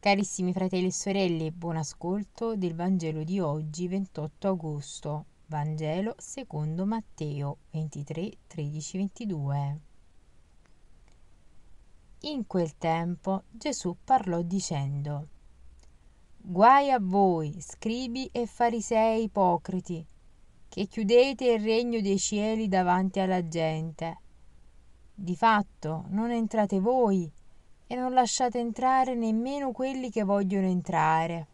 Carissimi fratelli e sorelle, buon ascolto del Vangelo di oggi 28 agosto, Vangelo secondo Matteo 23, 13, 22. In quel tempo Gesù parlò dicendo, Guai a voi, scribi e farisei ipocriti, che chiudete il regno dei cieli davanti alla gente. Di fatto non entrate voi e non lasciate entrare nemmeno quelli che vogliono entrare.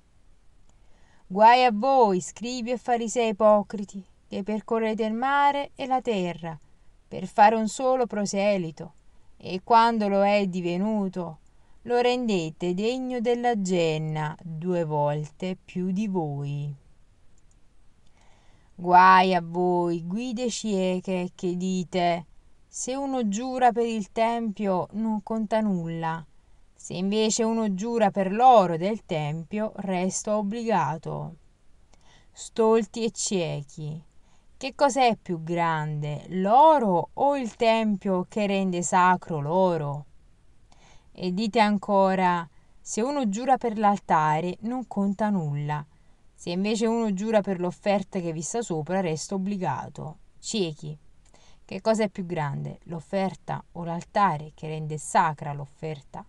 Guai a voi, scribi e farisei ipocriti, che percorrete il mare e la terra per fare un solo proselito, e quando lo è divenuto, lo rendete degno della genna due volte più di voi. Guai a voi, guide cieche, che dite se uno giura per il Tempio non conta nulla, se invece uno giura per l'oro del Tempio resta obbligato. Stolti e ciechi. Che cos'è più grande, l'oro o il Tempio che rende sacro l'oro? E dite ancora, se uno giura per l'altare non conta nulla, se invece uno giura per l'offerta che vi sta sopra resta obbligato. Ciechi. Che cosa è più grande, l'offerta o l'altare che rende sacra l'offerta?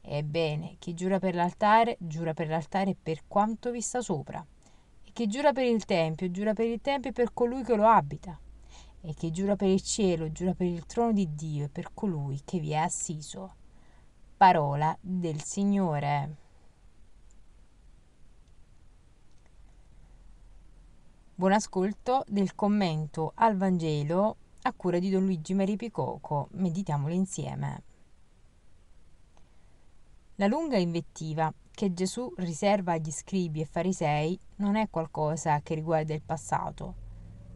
Ebbene, chi giura per l'altare, giura per l'altare per quanto vi sta sopra. E chi giura per il Tempio, giura per il Tempio e per colui che lo abita. E chi giura per il cielo, giura per il trono di Dio e per colui che vi è assiso. Parola del Signore. Buon ascolto del commento al Vangelo a cura di Don Luigi Maripicoco. Meditiamole insieme. La lunga invettiva che Gesù riserva agli scribi e farisei non è qualcosa che riguarda il passato,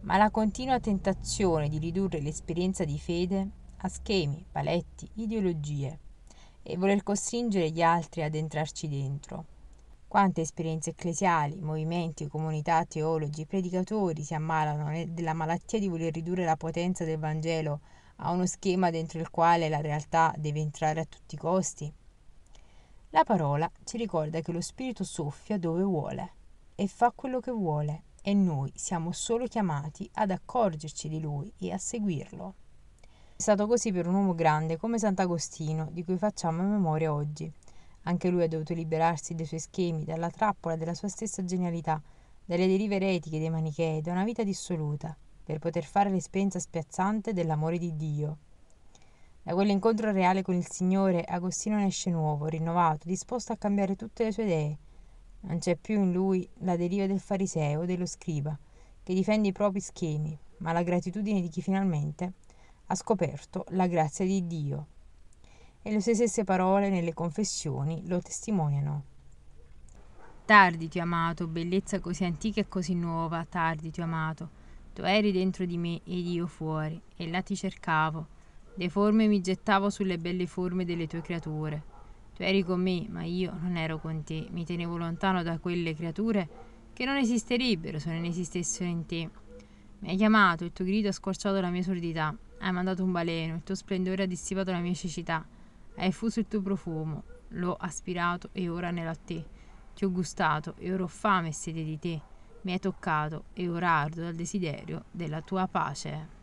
ma la continua tentazione di ridurre l'esperienza di fede a schemi, paletti, ideologie e voler costringere gli altri ad entrarci dentro. Quante esperienze ecclesiali, movimenti, comunità, teologi, predicatori si ammalano della malattia di voler ridurre la potenza del Vangelo a uno schema dentro il quale la realtà deve entrare a tutti i costi? La parola ci ricorda che lo Spirito soffia dove vuole e fa quello che vuole e noi siamo solo chiamati ad accorgerci di lui e a seguirlo. È stato così per un uomo grande come Sant'Agostino, di cui facciamo memoria oggi. Anche lui ha dovuto liberarsi dai suoi schemi, dalla trappola della sua stessa genialità, dalle derive eretiche dei manichei, da una vita dissoluta, per poter fare l'esperienza spiazzante dell'amore di Dio. Da quell'incontro reale con il Signore, Agostino ne esce nuovo, rinnovato, disposto a cambiare tutte le sue idee. Non c'è più in lui la deriva del fariseo o dello scriba, che difende i propri schemi, ma la gratitudine di chi finalmente ha scoperto la grazia di Dio e le sue stesse parole nelle confessioni lo testimoniano. Tardi ti ho amato, bellezza così antica e così nuova, tardi ti ho amato. Tu eri dentro di me ed io fuori, e là ti cercavo. Deforme mi gettavo sulle belle forme delle tue creature. Tu eri con me, ma io non ero con te, mi tenevo lontano da quelle creature che non esisterebbero se non esistessero in te. Mi hai chiamato, il tuo grido ha squarciato la mia sordità, hai mandato un baleno, il tuo splendore ha dissipato la mia cecità. Hai fuso il tuo profumo, l'ho aspirato e ora a te. Ti ho gustato e ora ho fame e sete di te. Mi hai toccato e ora ardo dal desiderio della tua pace.